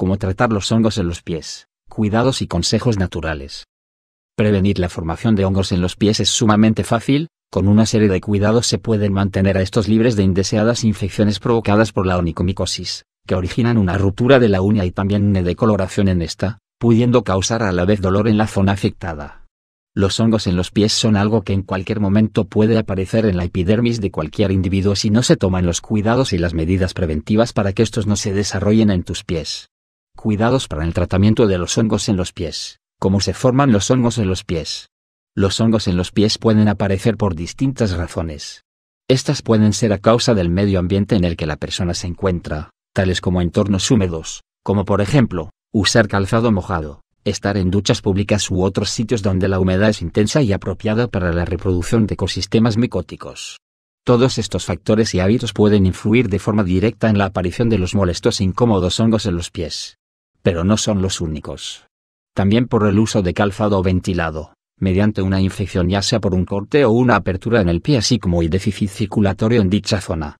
Cómo tratar los hongos en los pies, cuidados y consejos naturales. Prevenir la formación de hongos en los pies es sumamente fácil, con una serie de cuidados se pueden mantener a estos libres de indeseadas infecciones provocadas por la onicomicosis, que originan una ruptura de la uña y también una decoloración en esta, pudiendo causar a la vez dolor en la zona afectada. Los hongos en los pies son algo que en cualquier momento puede aparecer en la epidermis de cualquier individuo si no se toman los cuidados y las medidas preventivas para que estos no se desarrollen en tus pies. Cuidados para el tratamiento de los hongos en los pies. ¿Cómo se forman los hongos en los pies? Los hongos en los pies pueden aparecer por distintas razones. Estas pueden ser a causa del medio ambiente en el que la persona se encuentra, tales como entornos húmedos, como por ejemplo, usar calzado mojado, estar en duchas públicas u otros sitios donde la humedad es intensa y apropiada para la reproducción de ecosistemas micóticos. Todos estos factores y hábitos pueden influir de forma directa en la aparición de los molestos e incómodos hongos en los pies pero no son los únicos. También por el uso de calzado ventilado, mediante una infección ya sea por un corte o una apertura en el pie así como y déficit circulatorio en dicha zona.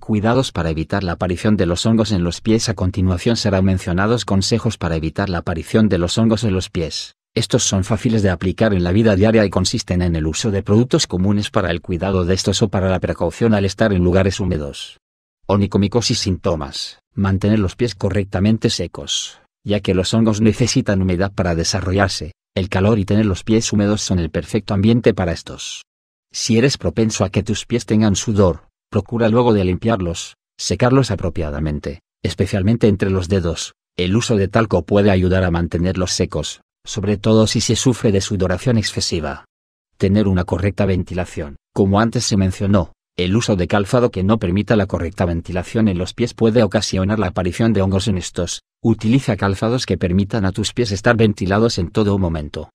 Cuidados para evitar la aparición de los hongos en los pies. A continuación serán mencionados consejos para evitar la aparición de los hongos en los pies. Estos son fáciles de aplicar en la vida diaria y consisten en el uso de productos comunes para el cuidado de estos o para la precaución al estar en lugares húmedos. Onicomicosis síntomas. Mantener los pies correctamente secos ya que los hongos necesitan humedad para desarrollarse, el calor y tener los pies húmedos son el perfecto ambiente para estos. Si eres propenso a que tus pies tengan sudor, procura luego de limpiarlos, secarlos apropiadamente, especialmente entre los dedos. El uso de talco puede ayudar a mantenerlos secos, sobre todo si se sufre de sudoración excesiva. Tener una correcta ventilación, como antes se mencionó, el uso de calzado que no permita la correcta ventilación en los pies puede ocasionar la aparición de hongos en estos. Utiliza calzados que permitan a tus pies estar ventilados en todo momento.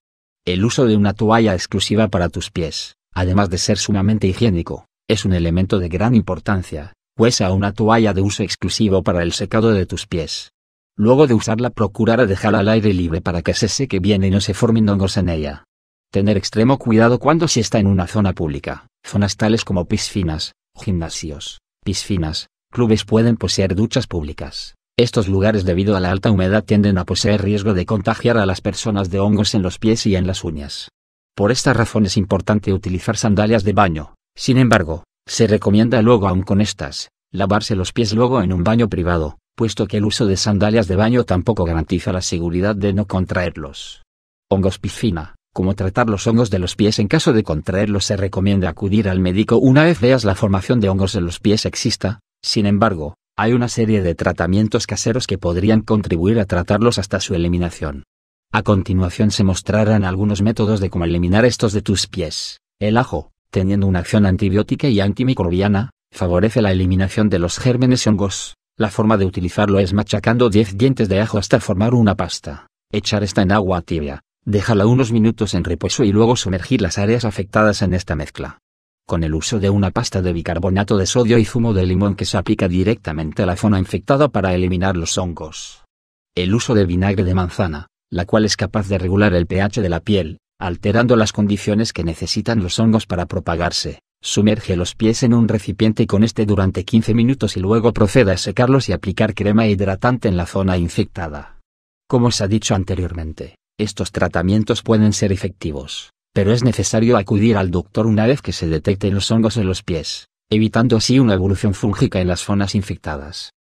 El uso de una toalla exclusiva para tus pies, además de ser sumamente higiénico, es un elemento de gran importancia, pues a una toalla de uso exclusivo para el secado de tus pies. Luego de usarla procurar dejar al aire libre para que se seque bien y no se formen hongos en ella. Tener extremo cuidado cuando se está en una zona pública Zonas tales como piscinas, gimnasios, piscinas, clubes pueden poseer duchas públicas. Estos lugares debido a la alta humedad tienden a poseer riesgo de contagiar a las personas de hongos en los pies y en las uñas. Por esta razón es importante utilizar sandalias de baño. Sin embargo, se recomienda luego aún con estas, lavarse los pies luego en un baño privado, puesto que el uso de sandalias de baño tampoco garantiza la seguridad de no contraerlos. Hongos piscina. Cómo tratar los hongos de los pies en caso de contraerlos se recomienda acudir al médico una vez veas la formación de hongos en los pies exista, sin embargo, hay una serie de tratamientos caseros que podrían contribuir a tratarlos hasta su eliminación. A continuación se mostrarán algunos métodos de cómo eliminar estos de tus pies. El ajo, teniendo una acción antibiótica y antimicrobiana, favorece la eliminación de los gérmenes y hongos. La forma de utilizarlo es machacando 10 dientes de ajo hasta formar una pasta. Echar esta en agua tibia, Déjala unos minutos en reposo y luego sumergir las áreas afectadas en esta mezcla. Con el uso de una pasta de bicarbonato de sodio y zumo de limón que se aplica directamente a la zona infectada para eliminar los hongos. El uso de vinagre de manzana, la cual es capaz de regular el pH de la piel, alterando las condiciones que necesitan los hongos para propagarse. Sumerge los pies en un recipiente con este durante 15 minutos y luego proceda a secarlos y aplicar crema hidratante en la zona infectada. Como se ha dicho anteriormente, estos tratamientos pueden ser efectivos, pero es necesario acudir al doctor una vez que se detecten los hongos en los pies, evitando así una evolución fúngica en las zonas infectadas.